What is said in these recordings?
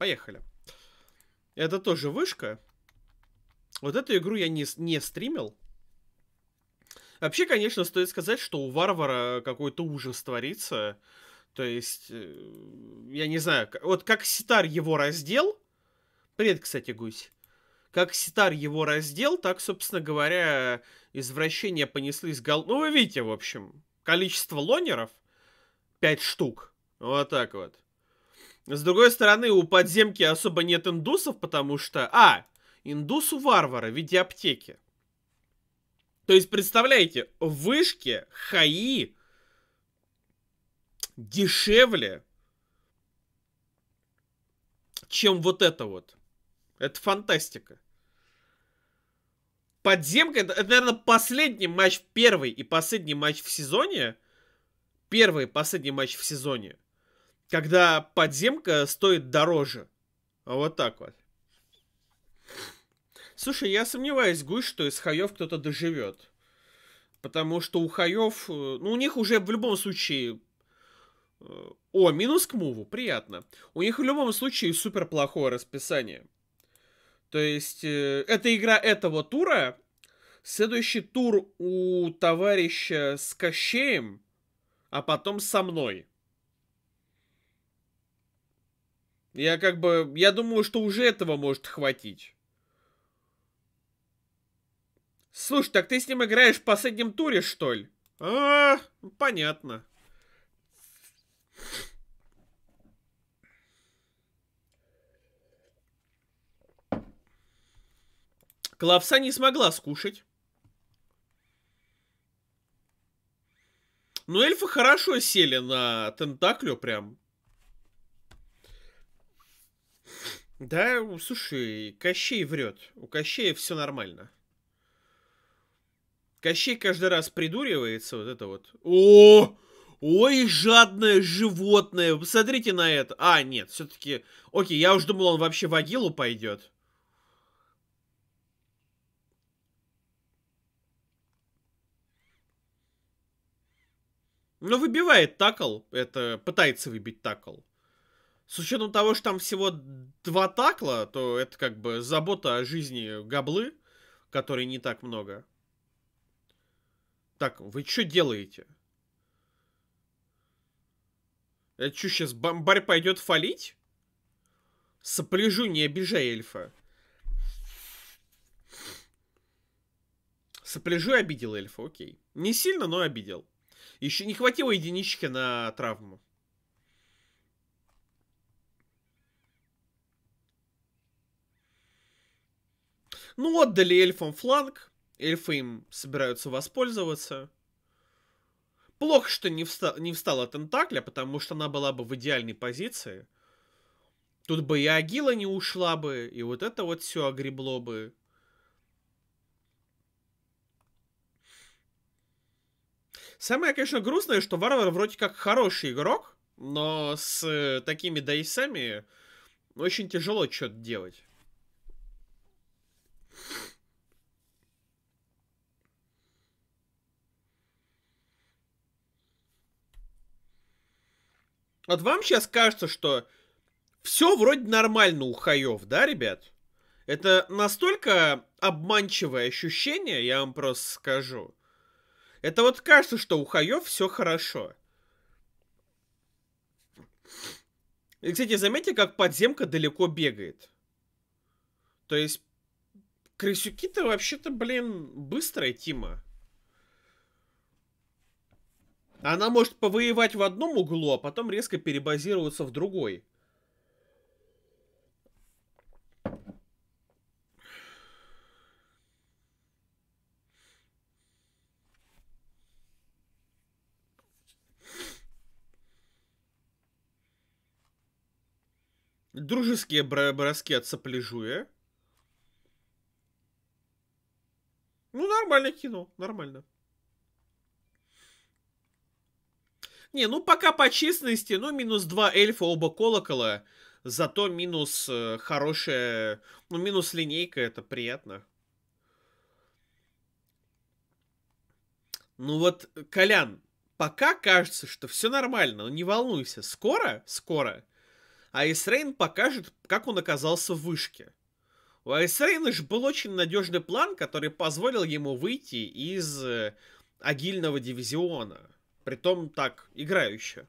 Поехали. Это тоже вышка. Вот эту игру я не, не стримил. Вообще, конечно, стоит сказать, что у варвара какой-то ужас творится. То есть, э, я не знаю, вот как Ситар его раздел. Привет, кстати, гусь. Как Ситар его раздел, так, собственно говоря, извращения понеслись гол... Ну, вы видите, в общем, количество лонеров. пять штук. Вот так вот. С другой стороны, у подземки особо нет индусов, потому что... А, индусу варвара в виде аптеки. То есть, представляете, вышки, хаи дешевле, чем вот это вот. Это фантастика. Подземка, это, это, наверное, последний матч, первый и последний матч в сезоне. Первый и последний матч в сезоне когда подземка стоит дороже. а Вот так вот. Слушай, я сомневаюсь, Гусь, что из хаев кто-то доживет. Потому что у хаев... Э, ну, у них уже в любом случае... Э, о, минус к муву, приятно. У них в любом случае супер плохое расписание. То есть, э, это игра этого тура. Следующий тур у товарища с Кощеем, а потом со мной. Я как бы... Я думаю, что уже этого может хватить. Слушай, так ты с ним играешь в последнем туре, что ли? А, понятно. Клавса не смогла скушать. Ну, эльфы хорошо сели на Тентаклю прям. Да, слушай, Кощей врет. У Кощея все нормально. Кощей каждый раз придуривается, вот это вот. О, ой, жадное животное, посмотрите на это. А, нет, все-таки, окей, я уж думал, он вообще в Агилу пойдет. Но ну, выбивает такл, это пытается выбить такл. С учетом того, что там всего два такла, то это как бы забота о жизни габлы, которой не так много. Так, вы что делаете? Это что, сейчас бомбарь пойдет фалить? Сопляжу, не обижай эльфа. Сопляжу обидел эльфа, окей. Не сильно, но обидел. Еще не хватило единички на травму. Ну, отдали эльфам фланг. Эльфы им собираются воспользоваться. Плохо, что не, вста не встала Тентакля, потому что она была бы в идеальной позиции. Тут бы и Агила не ушла бы, и вот это вот все огребло бы. Самое, конечно, грустное, что Варвар вроде как хороший игрок, но с э, такими дайсами очень тяжело что-то делать. Вот вам сейчас кажется, что все вроде нормально у хаев, да, ребят? Это настолько обманчивое ощущение, я вам просто скажу. Это вот кажется, что у хаев все хорошо. И, кстати, заметьте, как подземка далеко бегает. То есть Крысюки-то вообще-то, блин, быстрая Тима. Она может повоевать в одном углу, а потом резко перебазироваться в другой. Дружеские броски от сопляжуя. Нормальное кино, нормально. Не, ну пока по честности, ну минус два эльфа, оба колокола. Зато минус э, хорошая, ну минус линейка, это приятно. Ну вот, Колян, пока кажется, что все нормально, но ну, не волнуйся, скоро, скоро. Айсрейн покажет, как он оказался в вышке. У Айсрейна же был очень надежный план, который позволил ему выйти из э, агильного дивизиона. Притом так, играюще.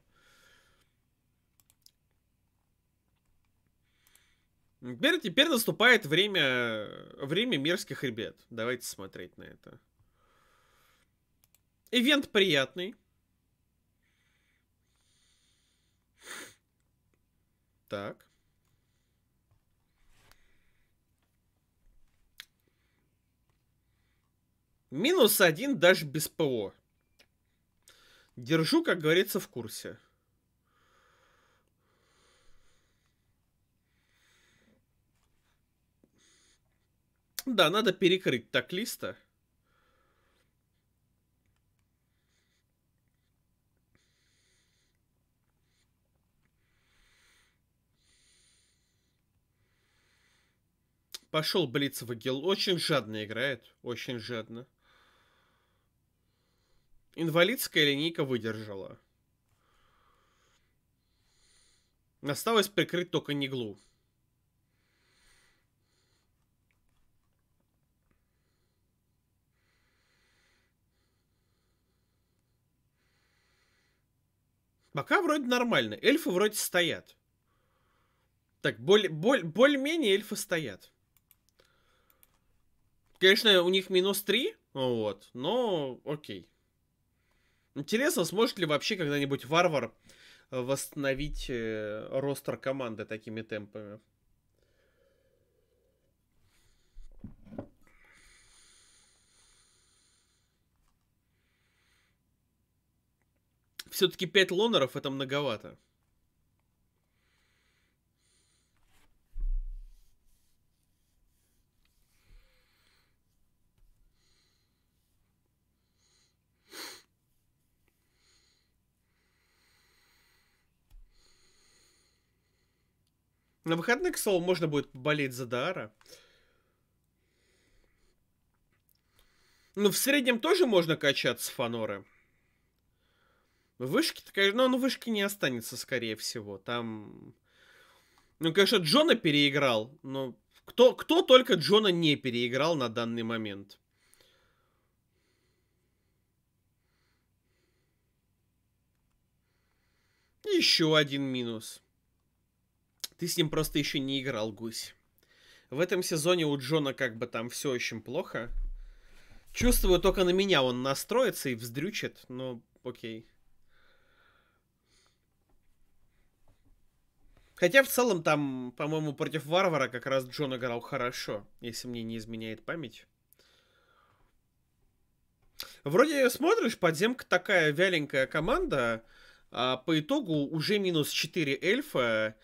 Теперь, теперь наступает время, время мерзких ребят. Давайте смотреть на это. Ивент приятный. Так. Минус один даже без ПО. Держу, как говорится, в курсе. Да, надо перекрыть так листа. Пошел Блиц в Агил. Очень жадно играет. Очень жадно. Инвалидская линейка выдержала. Осталось прикрыть только Неглу. Пока вроде нормально. Эльфы вроде стоят. Так, более, более, боль, менее эльфы стоят. Конечно, у них минус 3, вот, но окей. Интересно, сможет ли вообще когда-нибудь варвар э, восстановить э, ростер команды такими темпами? Все-таки 5 лонеров это многовато. На выходных, к слову, можно будет болеть за Дара. Ну, в среднем тоже можно качаться фаноры. Вышки, конечно, но ну, он ну, вышки не останется, скорее всего. Там... Ну, конечно, Джона переиграл, но кто, кто только Джона не переиграл на данный момент? Еще один минус. Ты с ним просто еще не играл, гусь. В этом сезоне у Джона как бы там все очень плохо. Чувствую, только на меня он настроится и вздрючит, но окей. Хотя в целом там, по-моему, против Варвара как раз Джон играл хорошо, если мне не изменяет память. Вроде смотришь, подземка такая вяленькая команда, а по итогу уже минус 4 эльфа,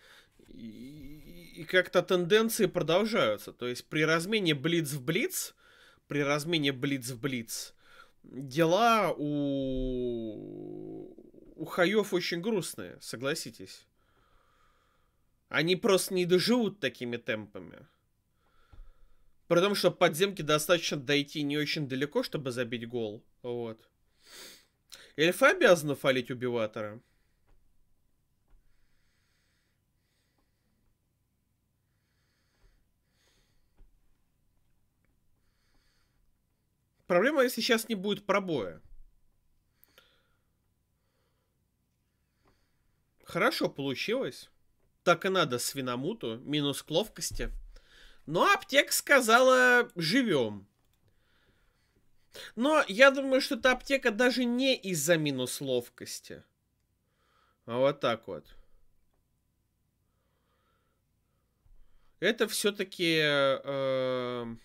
и, как-то тенденции продолжаются. То есть при размене блиц в блиц, при размене блиц в блиц, дела у, у хаев очень грустные, согласитесь. Они просто не доживут такими темпами. При том, что подземки достаточно дойти не очень далеко, чтобы забить гол. Вот. Эльфа обязана фалить убиватора. Проблема, если сейчас не будет пробоя. Хорошо получилось. Так и надо свиномуту, минус к ловкости. Но аптека сказала, живем. Но я думаю, что эта аптека даже не из-за минус ловкости. А вот так вот. Это все-таки... Э -э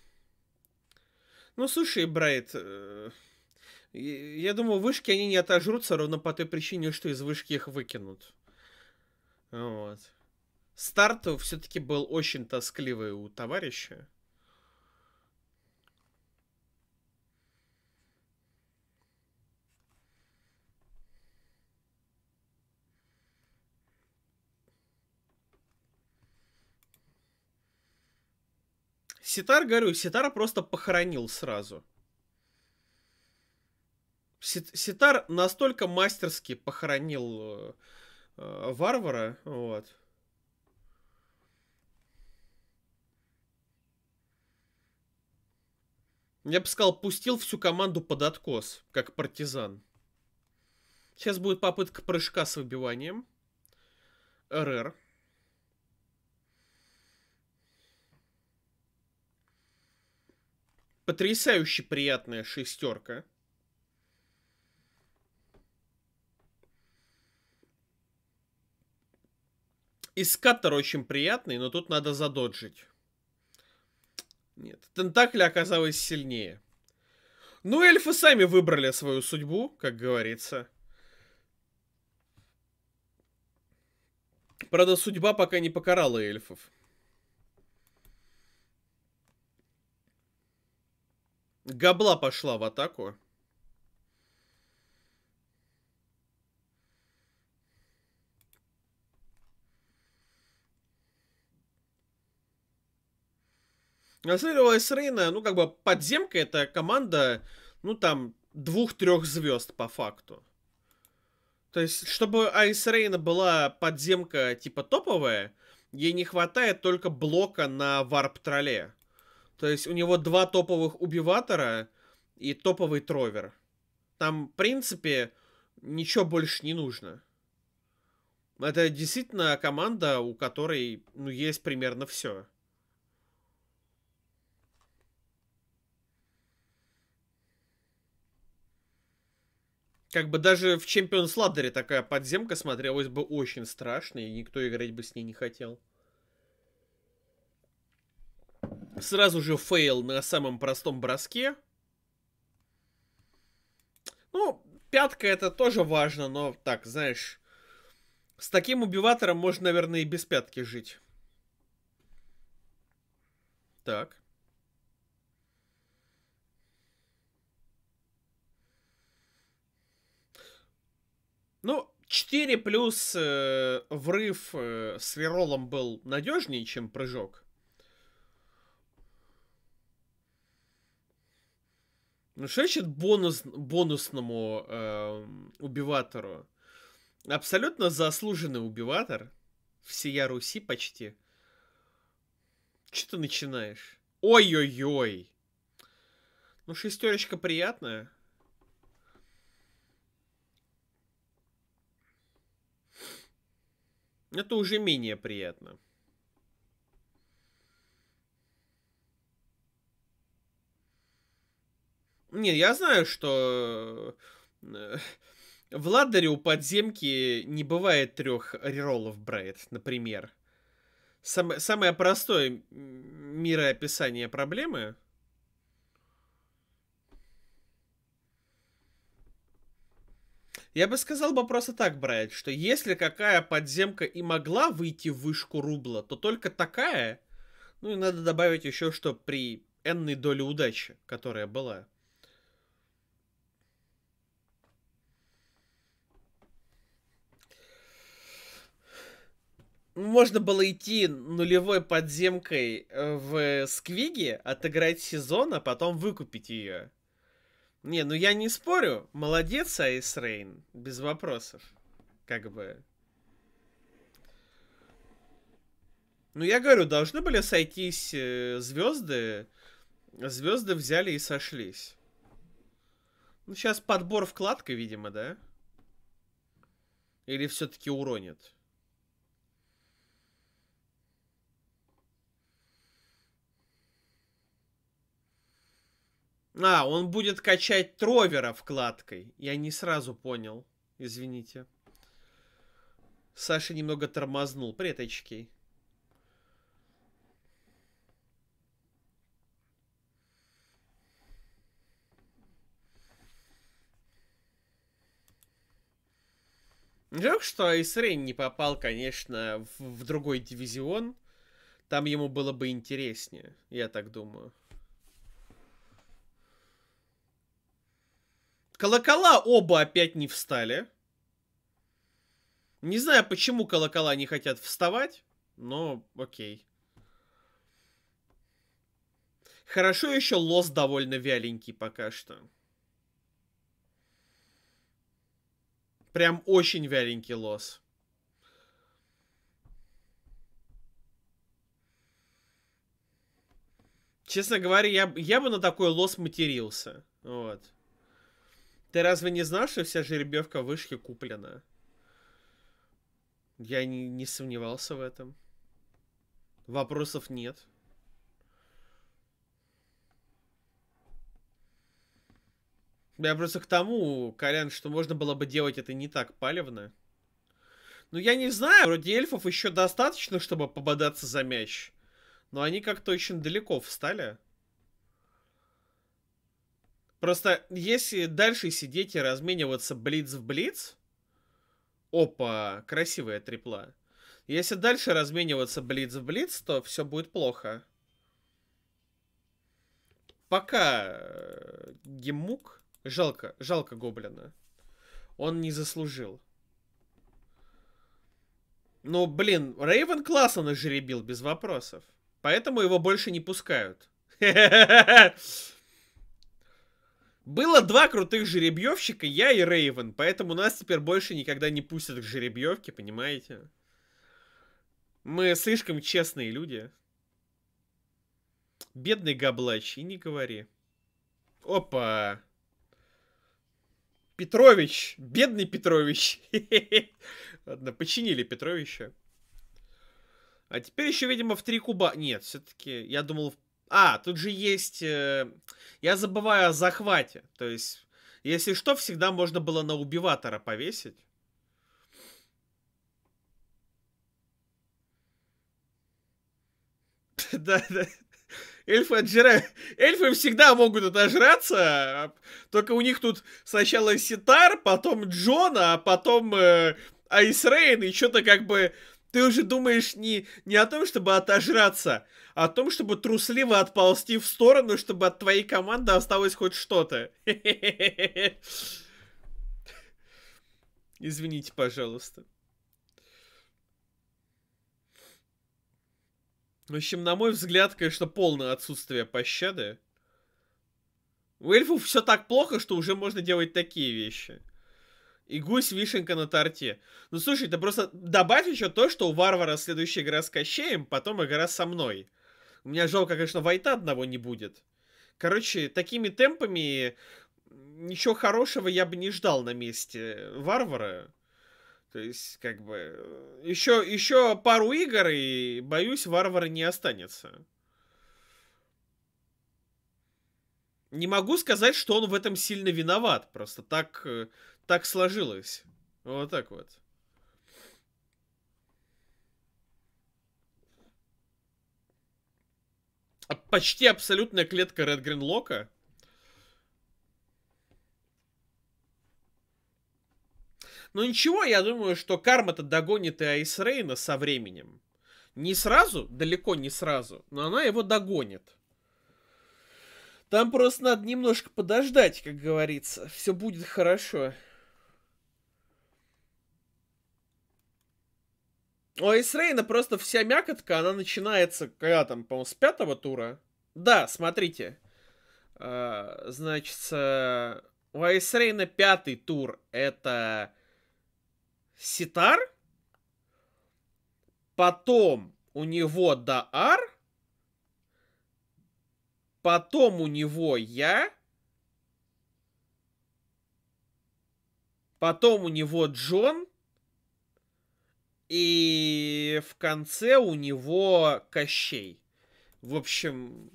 ну, слушай, Брайт, э, я думаю, вышки они не отожрутся ровно по той причине, что из вышки их выкинут. Вот. Старт все-таки был очень тоскливый у товарища. Ситар, говорю, Ситара просто похоронил сразу. Ситар настолько мастерски похоронил э, э, варвара, вот. Я бы сказал, пустил всю команду под откос, как партизан. Сейчас будет попытка прыжка с выбиванием. РР. Потрясающе приятная шестерка. Искатор очень приятный, но тут надо задоджить. Нет, Тентакли оказалось сильнее. Ну, эльфы сами выбрали свою судьбу, как говорится. Правда, судьба пока не покарала эльфов. Габла пошла в атаку. Наследовалась Рейна, ну, как бы подземка это команда, ну, там, двух-трех звезд по факту. То есть, чтобы Айс Рейна была подземка типа топовая, ей не хватает только блока на варп-тролле. То есть у него два топовых убиватора и топовый тровер. Там, в принципе, ничего больше не нужно. Это действительно команда, у которой ну, есть примерно все. Как бы даже в Champions Ladder такая подземка смотрелась бы очень страшно, и никто играть бы с ней не хотел. Сразу же фейл на самом простом броске. Ну, пятка это тоже важно, но так, знаешь, с таким убиватором можно, наверное, и без пятки жить. Так. Ну, 4 плюс э, врыв э, с веролом был надежнее, чем прыжок. Ну, что ще бонус, бонусному е, эм, убиватору? Абсолютно заслуженный убиватор. Всея Руси почти. Что ты начинаешь? Ой-ой-ой. Ну, шестерочка приятная. Это уже менее приятно. Не, я знаю, что э, в Ладере у подземки не бывает трех реролов Брайт, например. Сам, самое простое мироописание проблемы. Я бы сказал бы просто так, Брайт, что если какая подземка и могла выйти в вышку рубла, то только такая. Ну и надо добавить еще, что при энной доле удачи, которая была. можно было идти нулевой подземкой э, в Сквиге, отыграть сезон, а потом выкупить ее. Не, ну я не спорю. Молодец, Айс Рейн. Без вопросов. Как бы. Ну я говорю, должны были сойтись э, звезды. Звезды взяли и сошлись. Ну сейчас подбор вкладка, видимо, да? Или все-таки уронит? А, он будет качать тровера вкладкой. Я не сразу понял. Извините. Саша немного тормознул. Привет, очки. Жалко, что Айсрейн не попал, конечно, в, в другой дивизион. Там ему было бы интереснее, я так думаю. Колокола оба опять не встали. Не знаю, почему колокола не хотят вставать, но окей. Хорошо еще лос довольно вяленький пока что. Прям очень вяленький лос. Честно говоря, я, я бы на такой лос матерился. Вот. Ты разве не знал, что вся жеребьевка вышки куплена? Я не, не сомневался в этом. Вопросов нет. Я просто к тому, Колян, что можно было бы делать это не так палевно. Ну, я не знаю, вроде эльфов еще достаточно, чтобы пободаться за мяч. Но они как-то очень далеко встали. Просто если дальше сидеть и размениваться блиц в блиц... Опа, красивая трипла. Если дальше размениваться блиц в блиц, то все будет плохо. Пока э, Гемук... Жалко, жалко Гоблина. Он не заслужил. Ну, блин, Рейвен классно нажеребил, без вопросов. Поэтому его больше не пускают. Было два крутых жеребьевщика, я и Рейвен, поэтому нас теперь больше никогда не пустят к жеребьевке, понимаете? Мы слишком честные люди. Бедный габлач, и не говори. Опа! Петрович! Бедный Петрович! Ладно, починили Петровича. А теперь еще, видимо, в три куба... Нет, все-таки я думал в а, тут же есть... Э, я забываю о захвате. То есть, если что, всегда можно было на убиватора повесить. Да, да. Эльфы отжирают. Эльфы всегда могут отожраться. А, только у них тут сначала Ситар, потом Джона, а потом э, Айсрейн. И что-то как бы ты уже думаешь не, не о том, чтобы отожраться, а о том, чтобы трусливо отползти в сторону, чтобы от твоей команды осталось хоть что-то. Извините, пожалуйста. В общем, на мой взгляд, конечно, полное отсутствие пощады. У эльфов все так плохо, что уже можно делать такие вещи. И гусь вишенка на торте. Ну слушай, это просто добавь еще то, что у варвара следующая игра с Кощеем, потом игра со мной. У меня жалко, конечно, вайта одного не будет. Короче, такими темпами ничего хорошего я бы не ждал на месте варвара. То есть, как бы, еще, еще пару игр, и, боюсь, варвара не останется. Не могу сказать, что он в этом сильно виноват. Просто так э, так сложилось. Вот так вот. А почти абсолютная клетка Red Green Лока. Но ну ничего, я думаю, что карма-то догонит и Айс Рейна со временем. Не сразу, далеко не сразу, но она его догонит. Там просто надо немножко подождать, как говорится. Все будет хорошо. У Айсрейна просто вся мякотка, она начинается, когда там, по-моему, с пятого тура. Да, смотрите. А, значит, э, у Айсрейна пятый тур это Ситар. Потом у него Даар. Потом у него я. Потом у него Джон. И в конце у него Кощей. В общем,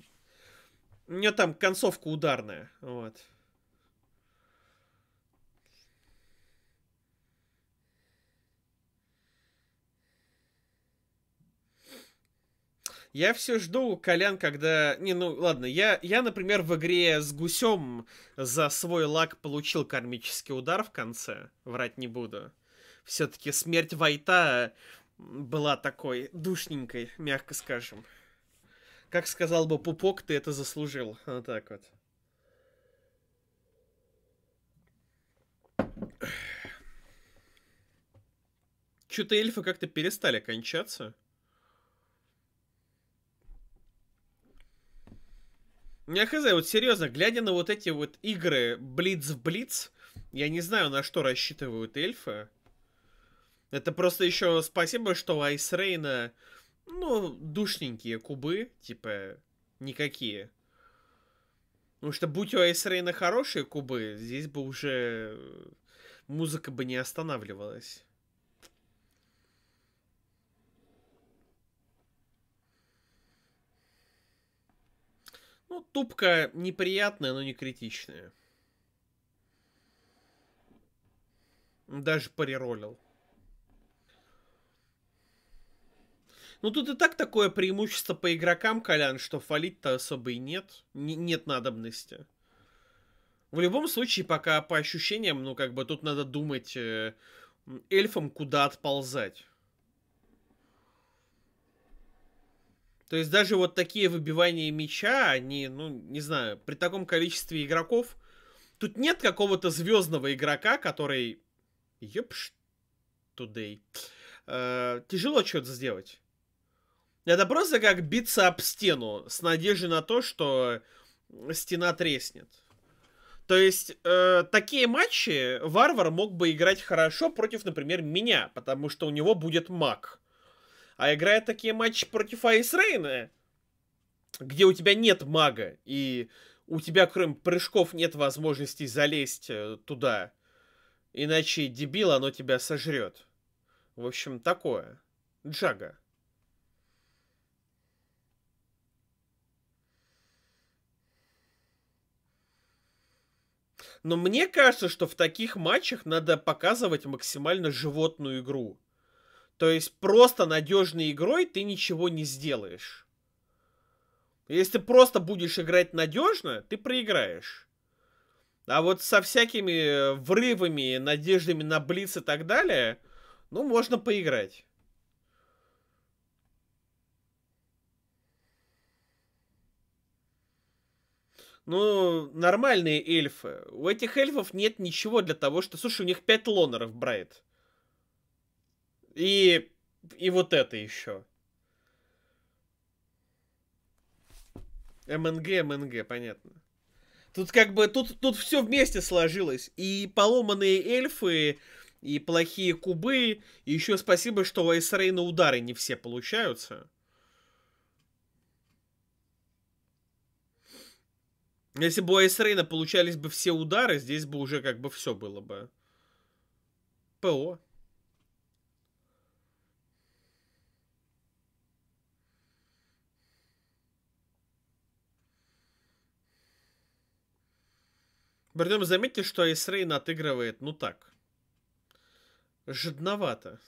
у него там концовка ударная. Вот. Я все жду Колян, когда... Не, ну ладно, я, я, например, в игре с гусем за свой лак получил кармический удар в конце. Врать не буду все-таки смерть Вайта была такой душненькой, мягко скажем. Как сказал бы Пупок, ты это заслужил. Вот так вот. Что-то эльфы как-то перестали кончаться. Я хз, вот серьезно, глядя на вот эти вот игры Блиц в Блиц, я не знаю, на что рассчитывают эльфы. Это просто еще спасибо, что Айсрейна, ну, душненькие кубы, типа, никакие. Потому что будь у Айсрейна хорошие кубы, здесь бы уже музыка бы не останавливалась. Ну, тупка неприятная, но не критичная. Даже пареролил. Ну тут и так такое преимущество по игрокам, Колян, что фалить-то особо и нет. Н- нет надобности. В любом случае, пока по ощущениям, ну как бы тут надо думать э, эльфам, куда отползать. То есть даже вот такие выбивания мяча, они, ну, не знаю, при таком количестве игроков, тут нет какого-то звездного игрока, который... Ёпш, тудей. Э, тяжело что-то сделать. Это просто как биться об стену с надеждой на то, что стена треснет. То есть, э, такие матчи варвар мог бы играть хорошо против, например, меня, потому что у него будет маг. А играя такие матчи против Айсрейна, где у тебя нет мага, и у тебя, кроме прыжков, нет возможности залезть э, туда. Иначе дебил, оно тебя сожрет. В общем, такое. Джага. Но мне кажется, что в таких матчах надо показывать максимально животную игру. То есть просто надежной игрой ты ничего не сделаешь. Если ты просто будешь играть надежно, ты проиграешь. А вот со всякими э, врывами, надеждами на блиц и так далее, ну, можно поиграть. ну, нормальные эльфы. У этих эльфов нет ничего для того, что... Слушай, у них пять лонеров, Брайт. И... И вот это еще. МНГ, МНГ, понятно. Тут как бы, тут, тут все вместе сложилось. И поломанные эльфы, и плохие кубы. И еще спасибо, что у Эйсрейна удары не все получаются. Если бы у Айсрейна получались бы все удары, здесь бы уже как бы все было бы. ПО. Притом заметьте, что Айсрейн отыгрывает, ну так, жадновато.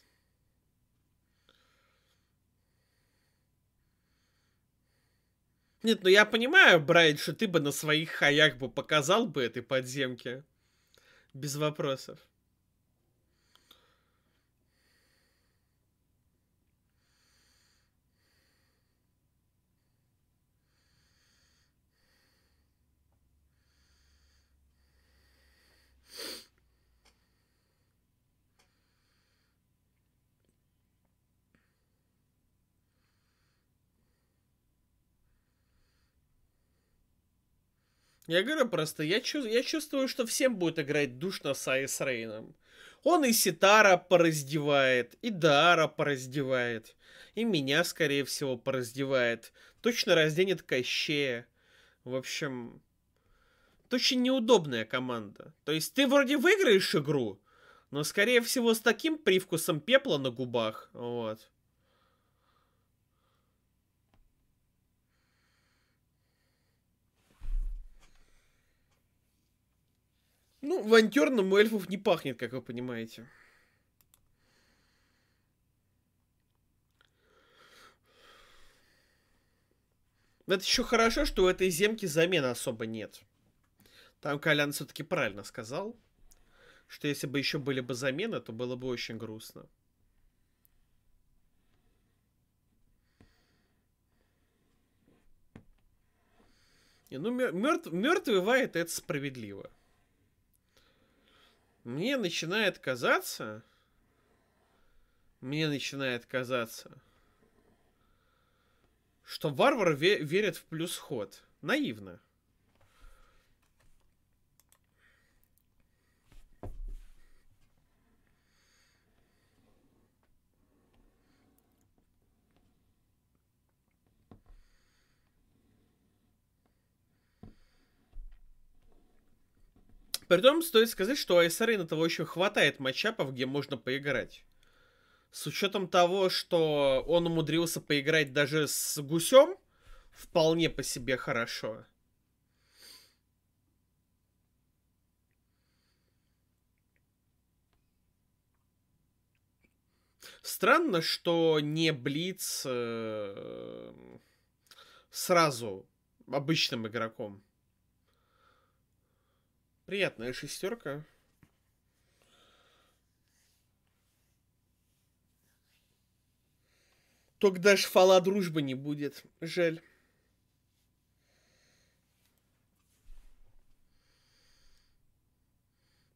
Нет, ну я понимаю, Брайан, что ты бы на своих хаях бы показал бы этой подземке. Без вопросов. Я говорю просто, я, чу- я чувствую, что всем будет играть душно с Айс Рейном. Он и Ситара пораздевает, и Дара пораздевает, и меня, скорее всего, пораздевает. Точно разденет Кощея. В общем, это очень неудобная команда. То есть ты вроде выиграешь игру, но, скорее всего, с таким привкусом пепла на губах, вот. Ну, вантерном у эльфов не пахнет, как вы понимаете. Но это еще хорошо, что у этой земки замены особо нет. Там Колян все-таки правильно сказал, что если бы еще были бы замены, то было бы очень грустно. И ну, мертв, мертвый Вайт это справедливо. Мне начинает казаться... Мне начинает казаться, что варвары ве верит в плюс ход. Наивно. Притом, стоит сказать, что у Айсарина того еще хватает матчапов, где можно поиграть. С учетом того, что он умудрился поиграть даже с гусем, вполне по себе хорошо. Странно, что не Блиц э, сразу обычным игроком. Приятная шестерка. Только даже фала дружбы не будет. Жаль.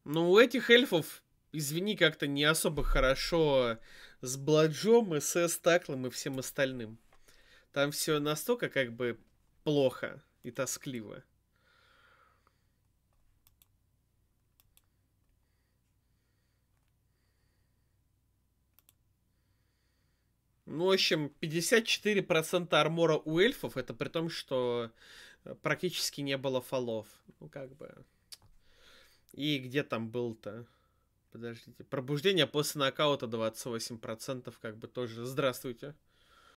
Но ну, у этих эльфов, извини, как-то не особо хорошо с Бладжом, и с Таклом и всем остальным. Там все настолько как бы плохо и тоскливо. Ну, в общем, 54% армора у эльфов, это при том, что э, практически не было фолов. Ну, как бы. И где там был-то? Подождите. Пробуждение после нокаута 28%, как бы тоже. Здравствуйте.